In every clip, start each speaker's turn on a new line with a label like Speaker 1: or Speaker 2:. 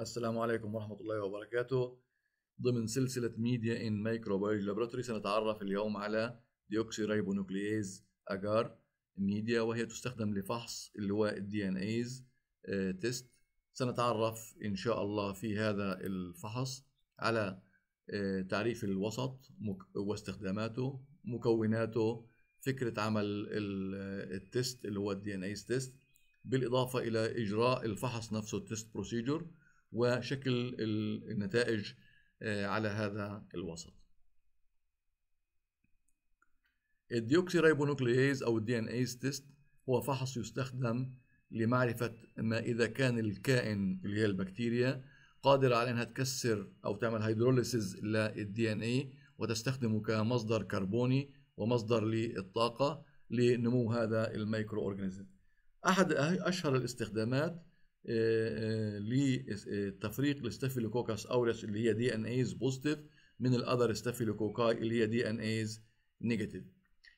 Speaker 1: السلام عليكم ورحمة الله وبركاته ضمن سلسلة ميديا إن مايكروبيولوجي لابراتوري سنتعرف اليوم على ديوكسي ديوكسيريبونوكلييز أجار ميديا وهي تستخدم لفحص اللي هو الدي ان ايز تيست سنتعرف إن شاء الله في هذا الفحص على آه، تعريف الوسط واستخداماته مكوناته فكرة عمل التيست اللي هو الدي ان ايز تيست بالإضافة إلى إجراء الفحص نفسه التيست بروسيجر وشكل النتائج آه، على هذا الوسط الديوكسيريبونوكلييز أو الدي ان ايز تيست هو فحص يستخدم لمعرفة ما إذا كان الكائن اللي هي البكتيريا قادرة على أنها تكسر أو تعمل هيدروليسيز للدي ان اي وتستخدمه كمصدر كربوني ومصدر للطاقة لنمو هذا الميكرو أورجانيزم أحد أشهر الاستخدامات آه، آه، لتفريق آه، الستافيلوكوكاس اورس اللي هي دي ان ايز بوزيتيف من الاذر ستافيلوكوكاي اللي هي دي ان ايز نيجاتيف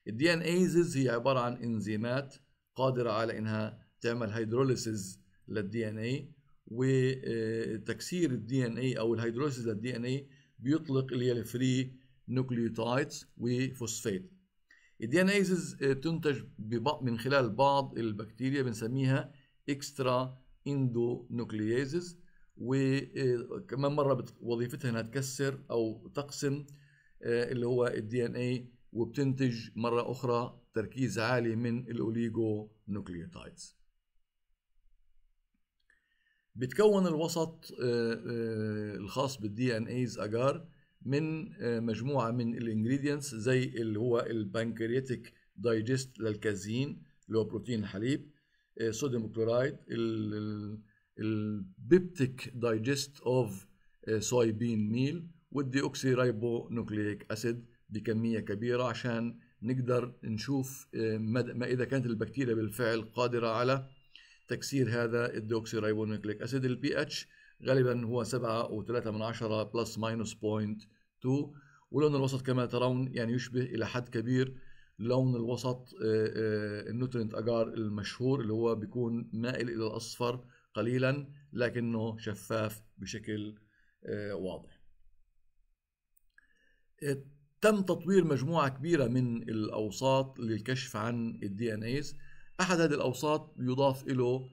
Speaker 1: الدي ان ايزز هي عباره عن انزيمات قادره على انها تعمل هيدروليسيز للدي ان اي وتكسير الدي ان اي او الهيدروليسيز للدي ان اي بيطلق اللي هي الفري نوكليوتايدز وفوسفات الدي ان ايزز تنتج من خلال بعض البكتيريا بنسميها اكسترا endonucleases وكمان مره وظيفتها انها تكسر او تقسم آه، اللي هو الدي ان اي وبتنتج مره اخرى تركيز عالي من الاوليجو نوكليوتايدز بتكون الوسط آه، آه، الخاص بالدي ان ايز اجار من مجموعه من الانجريدينتس زي اللي هو البنكرياتيك دايجست للكازين اللي هو بروتين الحليب صوديوم كلورايد البيبتيك دايجست اوف صوي بين ميل والديوكسي رايبو نوكليك اسيد بكميه كبيره عشان نقدر نشوف إيه، ما اذا كانت البكتيريا بالفعل قادره على تكسير هذا الديوكسي رايبو نوكليك اسيد البي اتش غالبا هو 7.3 بلس ماينس بوينت 2 ولون الوسط كما ترون يعني يشبه الى حد كبير لون الوسط آه، آه، النوترينت اجار المشهور اللي هو بيكون مائل الى الاصفر قليلا لكنه شفاف بشكل آه، واضح تم تطوير مجموعة كبيرة من الأوساط للكشف عن الدي ان ايز أحد هذه الأوساط يضاف له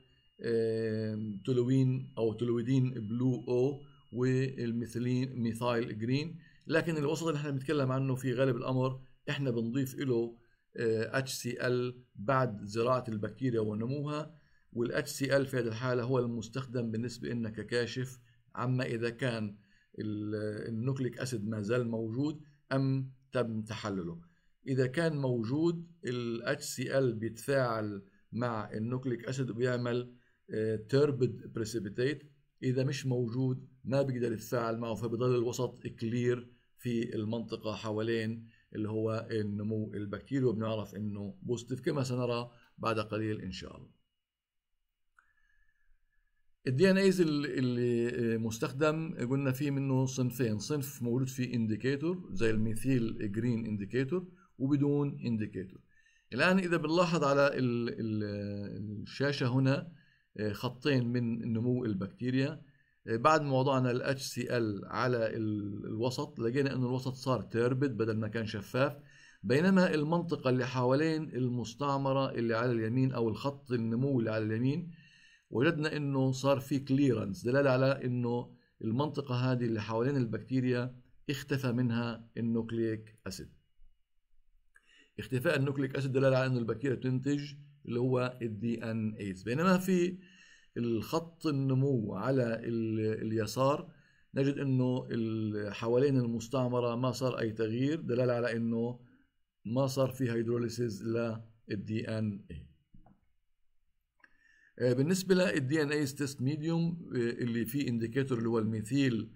Speaker 1: تلوين أو تلويدين بلو أو والميثيلين ميثايل جرين لكن الوسط اللي احنا بنتكلم عنه في غالب الأمر احنا بنضيف له اتش سي ال بعد زراعه البكتيريا ونموها والاتش سي ال في هذه الحاله هو المستخدم بالنسبه لنا ككاشف عما اذا كان النوكليك اسيد ما زال موجود ام تم تحلله اذا كان موجود الاتش سي ال بيتفاعل مع النوكليك اسيد وبيعمل تربد آه، بريسيبيتيت اذا مش موجود ما بيقدر يتفاعل معه فبيضل الوسط كلير في المنطقه حوالين اللي هو النمو البكتيري وبنعرف انه بوزيتيف كما سنرى بعد قليل ان شاء الله الدي ان ايز اللي مستخدم قلنا فيه منه صنفين صنف موجود فيه انديكيتور زي الميثيل جرين انديكيتور وبدون انديكيتور الان اذا بنلاحظ على الشاشه هنا آه، خطين من نمو البكتيريا بعد ما وضعنا ال HCl على الوسط لقينا انه الوسط صار تربد بدل ما كان شفاف بينما المنطقة اللي حوالين المستعمرة اللي على اليمين او الخط النمو اللي على اليمين وجدنا انه صار في كليرنس دلالة على انه المنطقة هذه اللي حوالين البكتيريا اختفى منها النوكليك اسيد اختفاء النوكليك اسيد دلالة على انه البكتيريا بتنتج اللي هو الدي ان ايز بينما في الخط النمو على اليسار نجد انه حوالين المستعمره ما صار اي تغيير دلاله على انه ما صار في هيدروليسيز للدي ان اي بالنسبه للدي ان اي تيست ميديوم آه، اللي فيه انديكيتور اللي هو الميثيل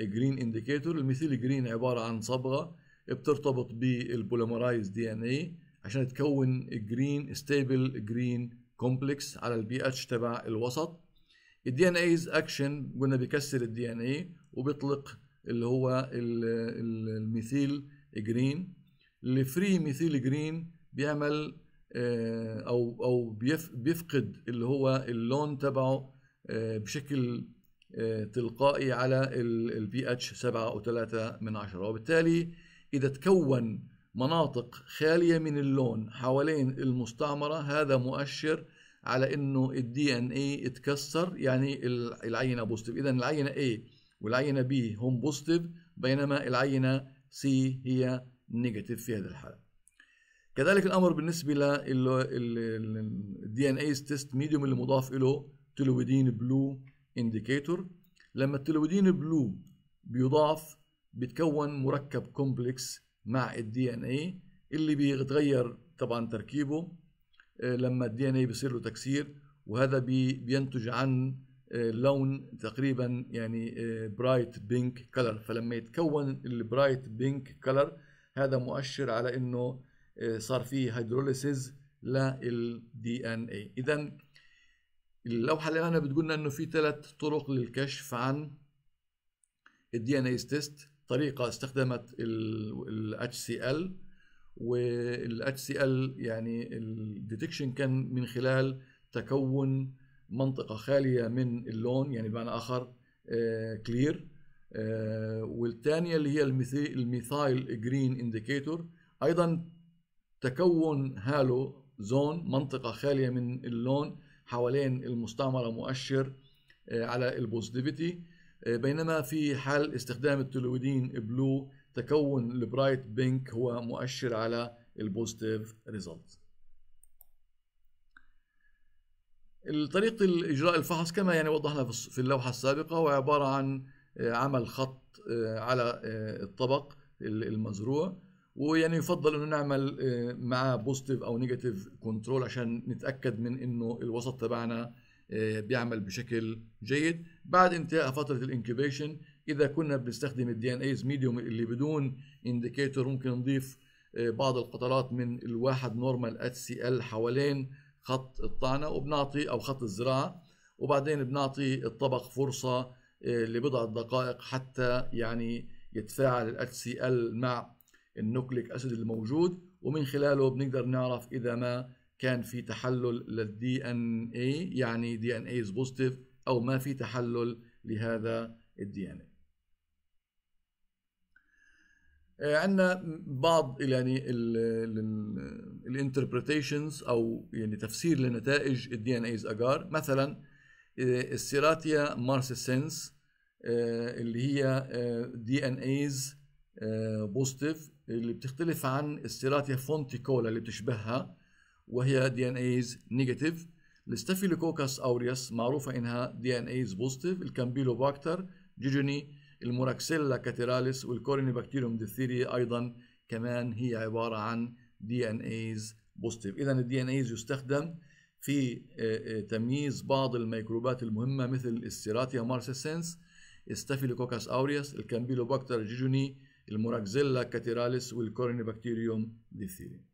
Speaker 1: جرين انديكيتور الميثيل جرين عباره عن صبغه بترتبط بالبوليمرايز دي ان اي عشان تكون جرين ستيبل جرين كومبلكس على البي اتش تبع الوسط الدي ان ايز اكشن قلنا بيكسر الدي ان اي وبيطلق اللي هو الميثيل جرين الفري ميثيل جرين بيعمل آه، او او بيفقد اللي هو اللون تبعه آه، بشكل آه، تلقائي على البي اتش 7.3 من وبالتالي اذا تكون مناطق خالية من اللون حوالين المستعمرة هذا مؤشر على انه الدي ان اي اتكسر يعني العينة بوستيف اذا العينة اي والعينة بي هم بوستيف بينما العينة سي هي نيجاتيف في هذه الحالة كذلك الامر بالنسبة للدي ان اي تيست ميديوم اللي مضاف له تلويدين بلو انديكيتور لما التلويدين بلو بيضاف بتكون مركب كومبلكس مع الدي ان اي اللي بيتغير طبعا تركيبه آه، لما الدي ان اي بيصير له تكسير وهذا بينتج عن آه، لون تقريبا يعني برايت بينك كلر فلما يتكون البرايت بينك كلر هذا مؤشر على انه آه، صار فيه هيدروليسيز للدي ان اي اذا اللوحه اللي انا بتقولنا انه في ثلاث طرق للكشف عن الدي ان اي تيست طريقه استخدمت ال HCl وال HCl يعني الديتكشن كان من خلال تكون منطقه خاليه من اللون يعني بمعنى اخر كلير آه، آه، والثانيه اللي هي الميثايل جرين انديكيتور ايضا تكون هالو زون منطقه خاليه من اللون حوالين المستعمره مؤشر آه، على البوزيتيفيتي بينما في حال استخدام التلويدين بلو تكون البرايت بينك هو مؤشر على البوزيتيف ريزلت طريقة إجراء الفحص كما يعني وضحنا في اللوحة السابقة هو عبارة عن آه، عمل خط آه، على آه، الطبق المزروع ويعني يفضل انه نعمل مع بوزيتيف او نيجاتيف كنترول عشان نتاكد من انه الوسط تبعنا آه، بيعمل بشكل جيد بعد انتهاء فتره الانكيبيشن اذا كنا بنستخدم الدي ان ايز ميديوم اللي بدون انديكيتور ممكن نضيف آه، بعض القطرات من الواحد نورمال اتش سي ال حوالين خط الطعنه وبنعطي او خط الزراعه وبعدين بنعطي الطبق فرصه آه، لبضع دقائق حتى يعني يتفاعل الاتش سي ال مع النوكليك اسيد الموجود ومن خلاله بنقدر نعرف اذا ما كان في تحلل للدي ان اي يعني دي ان اي از بوزيتيف او ما في تحلل لهذا الدي ان آه، اي عندنا بعض يعني الانتربريتيشنز او يعني تفسير لنتائج الدي ان ايز اجار مثلا آه، السيراتيا مارسيسنس آه، اللي هي دي ان ايز بوزيتيف اللي بتختلف عن السيراتيا فونتيكولا اللي بتشبهها وهي دي ان ايز نيجاتيف الستافيلوكوكاس اوريوس معروفه انها دي ان ايز بوزيتيف الكامبيلوباكتر جيجوني الموراكسيلا كاتيراليس والكوريني بكتيريوم ديثيري ايضا كمان هي عباره عن دي ان ايز بوزيتيف اذا الدي ان ايز يستخدم في آه، آه، تمييز بعض الميكروبات المهمه مثل السيراتيا مارسيسنس ستافيلوكوكاس اوريوس الكامبيلوباكتر جوجوني الموراكزيلا كاتيراليس والكوريني بكتيريوم ديثيري